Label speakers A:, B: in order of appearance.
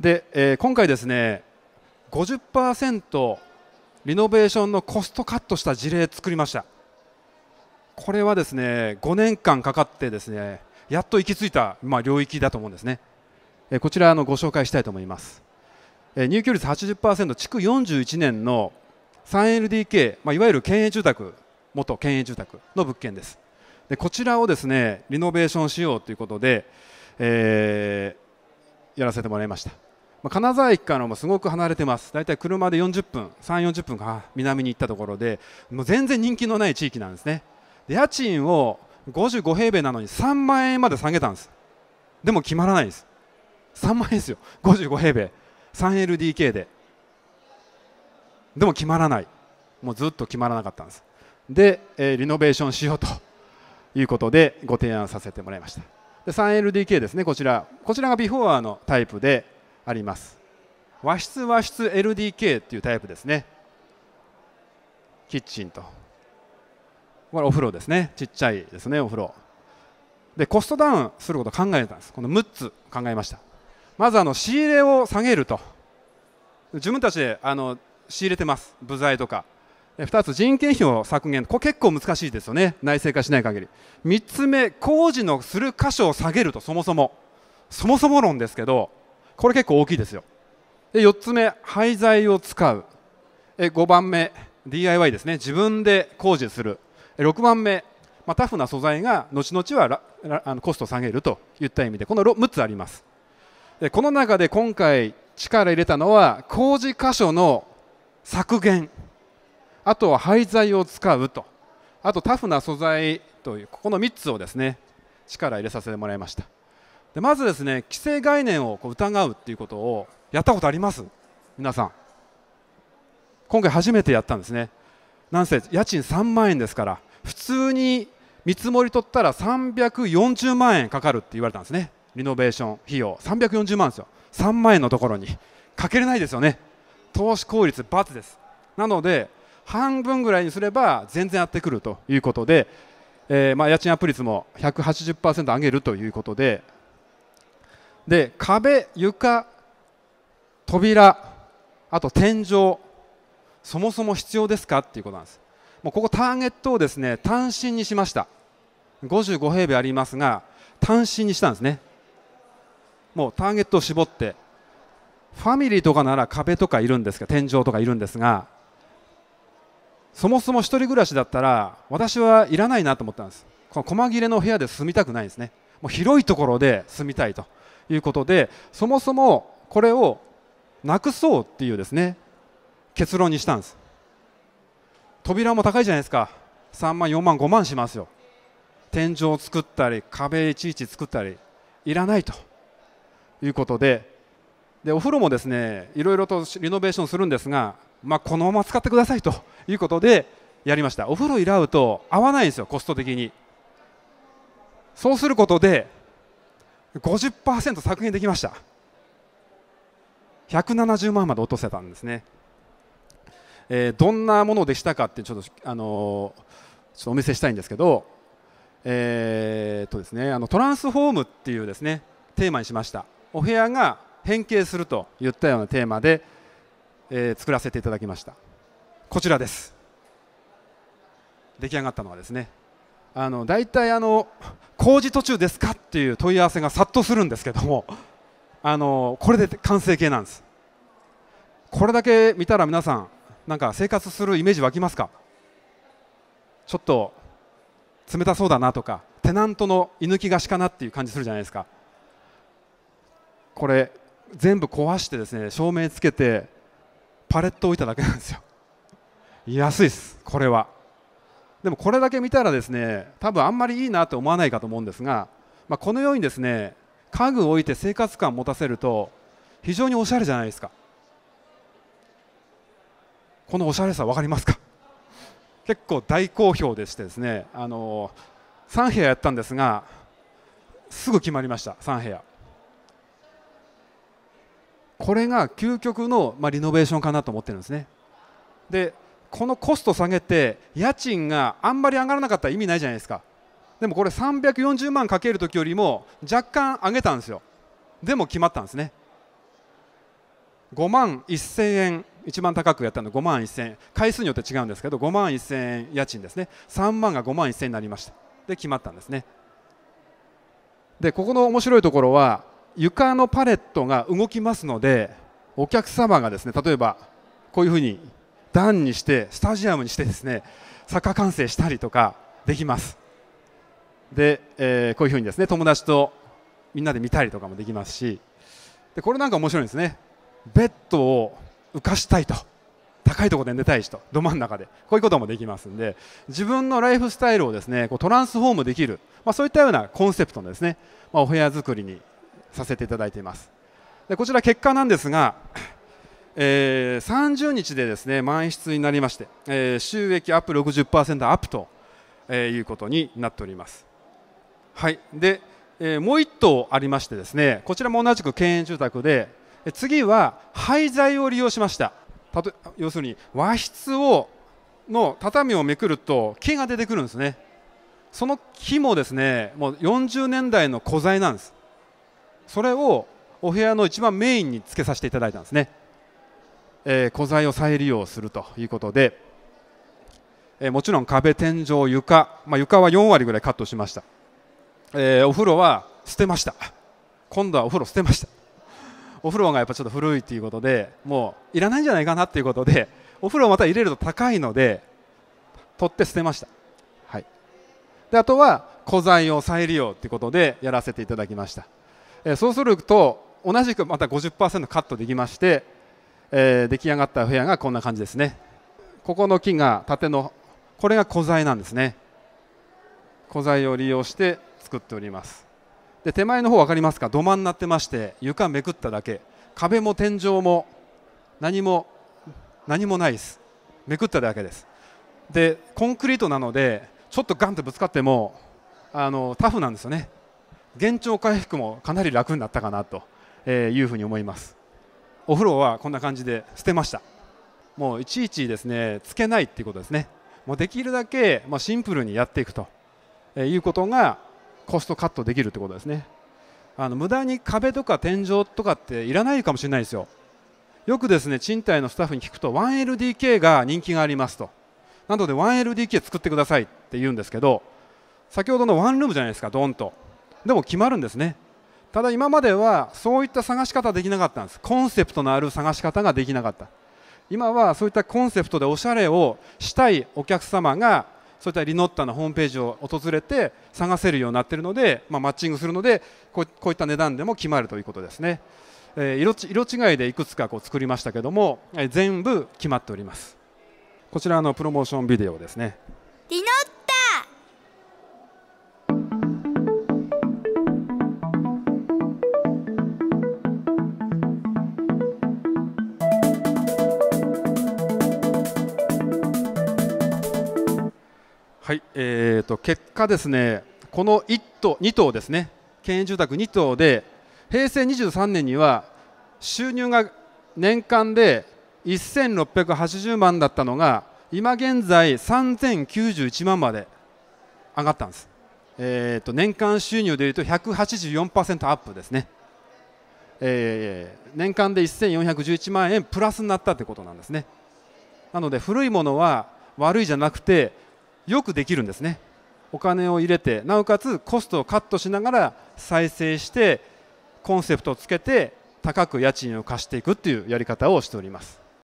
A: で、えー、今回ですね50%リノベーションのコストカットした事例作りましたこれはですね5年間かかってですねやっと行き着いた、まあ、領域だと思うんですね、えー、こちらのご紹介したいと思います、えー、入居率80%築41年の 3LDK、まあ、いわゆる県営住宅元県営住宅の物件ですでこちらをですねリノベーションしようということで、えー、やらせてもらいましたま金沢駅からもすごく離れてます、大体車で40分、3、40分か南に行ったところで、もう全然人気のない地域なんですね、で家賃を55平米なのに3万円まで下げたんです、でも決まらないです、3万円ですよ、55平米、3LDK で、でも決まらない、もうずっと決まらなかったんです、で、えー、リノベーションしようということで、ご提案させてもらいました。3LDK ですねこちらこちらがビフォアのタイプであります和室和室 LDK っていうタイプですねキッチンとこれお風呂ですねちっちゃいですねお風呂でコストダウンすることを考えたんですこの6つ考えましたまずあの仕入れを下げると自分たちであの仕入れてます部材とか2つ人件費を削減これ結構難しいですよね内製化しない限り3つ目工事のする箇所を下げるとそもそもそもそも論ですけどこれ結構大きいですよで4つ目廃材を使うえ5番目 DIY ですね自分で工事する6番目、まあ、タフな素材が後々はあのコストを下げるといった意味でこの 6, つありますでこの中で今回力入れたのは工事箇所の削減あとは廃材を使うとあとタフな素材というここの3つをですね力入れさせてもらいましたでまずですね規制概念をこう疑うっていうことをやったことあります皆さん今回初めてやったんですねなんせ家賃3万円ですから普通に見積もり取ったら340万円かかるって言われたんですねリノベーション費用340万ですよ3万円のところにかけれないですよね投資効率×ですなので半分ぐらいにすれば全然やってくるということで、えー、まあ家賃アップ率も180%上げるということでで壁床扉あと天井そもそも必要ですかっていうことなんですもうここターゲットをですね単身にしました55平米ありますが単身にしたんですねもうターゲットを絞ってファミリーとかなら壁とかいるんですが天井とかいるんですがそもそも1人暮らしだったら私はいらないなと思ったんですこの細切れの部屋で住みたくないんですねもう広いところで住みたいということでそもそもこれをなくそうっていうですね結論にしたんです扉も高いじゃないですか3万4万5万しますよ天井を作ったり壁いちいち作ったりいらないということででお風呂もですねいろいろとリノベーションするんですが、まあ、このまま使ってくださいということでやりましたお風呂いらうと合わないんですよコスト的にそうすることで50%削減できました170万まで落とせたんですね、えー、どんなものでしたかってちょっと,、あのー、ちょっとお見せしたいんですけど、えーとですね、あのトランスフォームっていうですねテーマにしましたお部屋が変形するといったようなテーマで、えー、作らせていただきましたこちらです出来上がったのはですねあの大体あの工事途中ですかっていう問い合わせが殺到するんですけどもあのこれで完成形なんですこれだけ見たら皆さんなんか生活するイメージ湧きますかちょっと冷たそうだなとかテナントの居抜き貸しかなっていう感じするじゃないですかこれ全部壊してですね照明つけてパレット置いただけなんですよ安いですこれはでもこれだけ見たらですね多分あんまりいいなと思わないかと思うんですが、まあ、このようにですね家具を置いて生活感を持たせると非常におしゃれじゃないですかこのおしゃれさ分かりますか結構大好評でしてですねあの3部屋やったんですがすぐ決まりました3部屋これが究極の、まあ、リノベーションかなと思ってるんですねでこのコスト下げて家賃があんまり上がらなかったら意味ないじゃないですかでもこれ340万かける時よりも若干上げたんですよでも決まったんですね5万1000円一番高くやったの5万1000円回数によって違うんですけど5万1000円家賃ですね3万が5万1000円になりましたで決まったんですねでここの面白いところは床のパレットが動きますのでお客様がですね例えばこういうふうに段にしてスタジアムにしてですねサッカー観戦したりとかできますで、えー、こういうふうにですね友達とみんなで見たりとかもできますしでこれなんか面白いですねベッドを浮かしたいと高いところで寝たい人ど真ん中でこういうこともできますんで自分のライフスタイルをですねこうトランスフォームできる、まあ、そういったようなコンセプトのですね、まあ、お部屋作りにさせていただいていますでこちら結果なんですがえー、30日でですね満室になりまして、えー、収益アップ60%アップと、えー、いうことになっております。はいで、えー、もう1棟ありましてですねこちらも同じく県営住宅で次は廃材を利用しましたたと要するに和室をの畳をめくると木が出てくるんですねその木もですねもう40年代の古材なんですそれをお部屋の一番メインにつけさせていただいたんですねえ古材を再利用するということで、えもちろん壁天井床、まあ、床は4割ぐらいカットしました、えお風呂は捨てました今度はお風呂捨てましたお風呂がやっぱちょっと古いということでもういらないんじゃないかなということでお風呂また入れると高いので取って捨てました、はい、であとは古材を再利用ということでやらせていただきました、えそうすると同じくまた50%カットできましてえー、出来上がったフェアがこんな感じですねここの木が縦のこれが古材なんですね古材を利用して作っておりますで手前の方分かりますか土間になってまして床めくっただけ壁も天井も何も何もないですめくっただけですでコンクリートなのでちょっとガンとぶつかってもあのタフなんですよね現状回復もかなり楽になったかなというふうに思いますお風呂はこんな感じで捨てましたもういちいちですねつけないっていうことですねもうできるだけ、まシンプルにやっていくと、えいうことがコストカットできるってことですねあの無駄に壁とか天井とかっていらないかもしれないですよよくですね賃貸のスタッフに聞くと 1LDK が人気がありますとなので 1LDK 作ってくださいって言うんですけど先ほどのワンルームじゃないですかドンとでも決まるんですねただ今まではそういった探し方できなかったんですコンセプトのある探し方ができなかった今はそういったコンセプトでおしゃれをしたいお客様がそういったリノッタのホームページを訪れて探せるようになっているので、まあ、マッチングするのでこういった値段でも決まるということですね、えー、色色違いでいくつかこう作りましたけども、えー、全部決まっておりますこちらのプロモーションビデオですねリノと結果、ですねこの1棟2棟ですね県営住宅2棟で平成23年には収入が年間で1680万だったのが今現在3091万まで上がったんです、えーと、年間収入でいうと184%アップですね、えー、年間で1411万円プラスになったということなんですねなので古いものは悪いじゃなくてよくできるんですねお金を入れてなおかつコストをカットしながら再生してコンセプトをつけて高く家賃を貸していくっていうやり方をしております